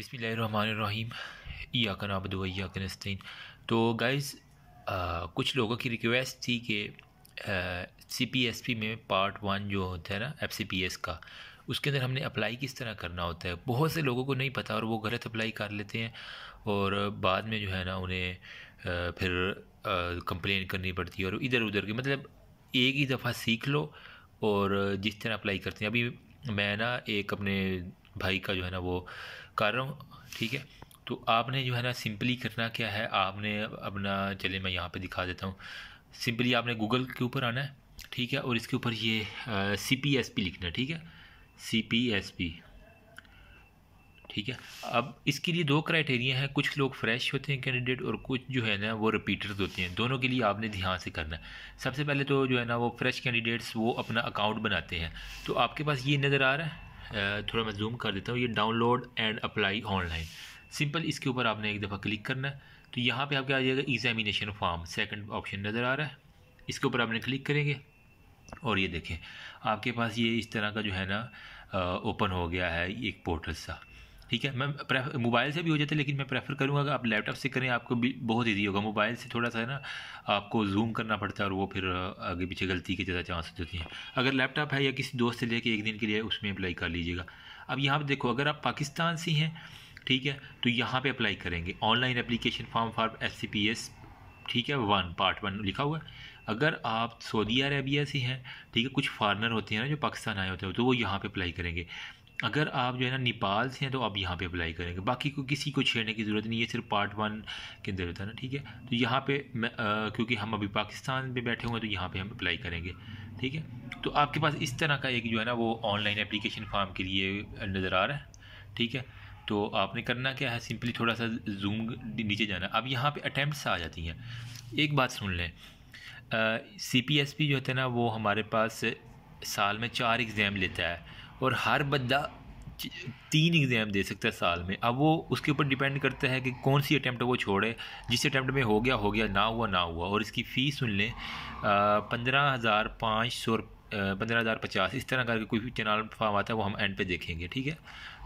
बसमीम या कन आबदो या कनस्तीन तो गाइज़ कुछ लोगों की रिक्वेस्ट थी कि सी पी एस पी में पार्ट वन जो होता है ना एफ सी पी एस का उसके अंदर हमने अप्लाई किस तरह करना होता है बहुत से लोगों को नहीं पता और वो गलत अप्लाई कर लेते हैं और बाद में जो है ना उन्हें फिर कंप्लेन करनी पड़ती है और इधर उधर की मतलब एक ही दफ़ा सीख लो और जिस तरह अप्लाई करते हैं अभी मैं ना एक अपने भाई का जो है ना वो कर रहा हूँ ठीक है तो आपने जो है ना सिंपली करना क्या है आपने अपना चले मैं यहाँ पे दिखा देता हूँ सिंपली आपने गूगल के ऊपर आना है ठीक है और इसके ऊपर ये सी पी एस पी लिखना है ठीक है सी पी एस पी ठीक है अब इसके लिए दो क्राइटेरिया हैं कुछ लोग फ्रेश होते हैं कैंडिडेट और कुछ जो है ना वो रिपीटर्स होते हैं दोनों के लिए आपने ध्यान से करना है सबसे पहले तो जो है ना वो फ्रेश कैंडिडेट्स वो अपना अकाउंट बनाते हैं तो आपके पास ये नज़र आ रहा है थोड़ा मैं जूम कर देता हूँ ये download and apply online simple इसके ऊपर आपने एक दफ़ा क्लिक करना है तो यहाँ पे आपके आ जाएगा एग्जामिनेशन फॉर्म सेकंड ऑप्शन नज़र आ रहा है इसके ऊपर आपने क्लिक करेंगे और ये देखें आपके पास ये इस तरह का जो है ना ओपन हो गया है एक पोर्टल सा ठीक है मैं मोबाइल से भी हो जाता है लेकिन मैं प्रेफर करूँगा अगर आप लैपटॉप से करें आपको भी बहुत ईजी होगा मोबाइल से थोड़ा सा है ना आपको जूम करना पड़ता है और वो फिर आगे पीछे गलती के ज़्यादा चांसेस होती हैं अगर लैपटॉप है या किसी दोस्त से लेके एक दिन के लिए उसमें अप्लाई कर लीजिएगा अब यहाँ पर देखो अगर आप पाकिस्तान से हैं ठीक है तो यहाँ पर अप्लाई करेंगे online application form for S C P S ठीक है वन पार्ट वन लिखा हुआ है अगर आप सऊदी अरेबिया से हैं ठीक है कुछ फॉरनर होते हैं ना जो पाकिस्तान आए होते हैं तो वो यहाँ पे अप्लाई करेंगे अगर आप जो है ना नेपाल से हैं तो आप यहाँ पे अप्लाई करेंगे बाकी को किसी को छेड़ने की ज़रूरत नहीं ये सिर्फ पार्ट वन के अंदर होता है ना ठीक है तो यहाँ पे आ, क्योंकि हम अभी पाकिस्तान में बैठे हुए हैं तो यहाँ पे हम अप्लाई करेंगे ठीक है तो आपके पास इस तरह का एक जो है ना वो ऑनलाइन एप्लीकेशन फॉर्म के लिए नज़र आ रहा है ठीक है तो आपने करना क्या है सिंपली थोड़ा सा जूम नीचे जाना अब यहाँ पर अटैम्प्ट आ जाती हैं एक बात सुन लें सी पी एस पी जो होता है ना वो हमारे पास साल में चार एग्ज़ाम लेता है और हर बंदा तीन एग्ज़ाम दे सकता है साल में अब वो उसके ऊपर डिपेंड करता है कि कौन सी अटैम्प्ट वो छोड़े जिस अटैम्प्ट में हो गया हो गया ना हुआ ना हुआ और इसकी फ़ीस सुन लें पंद्रह हज़ार पाँच सौ पंद्रह हज़ार पचास इस तरह करके कोई भी चैनल फॉर्म आता है वो हम एंड पे देखेंगे ठीक है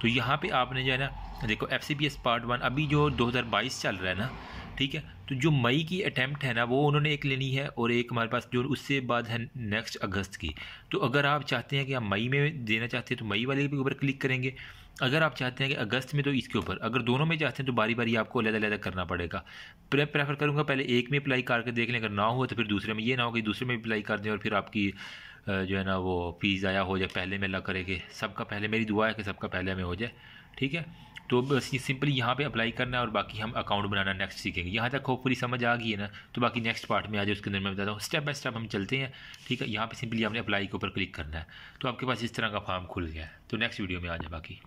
तो यहाँ पे आपने जो है ना देखो F C B S part one अभी जो 2022 चल रहा है ना ठीक है तो जो मई की अटैम्प्ट है ना वो उन्होंने एक लेनी है और एक हमारे पास जो उससे बाद है नेक्स्ट अगस्त की तो अगर आप चाहते हैं कि आप मई में देना चाहते हैं तो मई वाले के ऊपर क्लिक करेंगे अगर आप चाहते हैं कि अगस्त में तो इसके ऊपर अगर दोनों में चाहते हैं तो बारी बारी आपको अलग अलग करना पड़ेगा प्रेफर करूँगा पहले एक में अप्लाई करके देख लें अगर ना हो तो फिर दूसरे में ये ना हो कि दूसरे में अप्लाई कर दें और फिर आपकी जो है ना वो फीस ज़ाया हो जाए पहले में अल्लाह करे कि सबका पहले मेरी दुआ है कि सबका पहले में हो जाए ठीक है तो बस ये सिंपली यहाँ पे अप्लाई करना है और बाकी हम अकाउंट बनाना नेक्स्ट सीखेंगे यहाँ तक पूरी समझ आ गई है ना तो बाकी नेक्स्ट पार्ट में आ जाए उसके अंदर मैं बताता हूँ स्टेप बाय स्टेप हम चलते हैं ठीक है यहाँ पे सिंपली आपने अप्लाई के ऊपर क्लिक करना है तो आपके पास इस तरह का फॉर्म खुल गया है तो नेक्स्ट वीडियो में आ जाए बाकी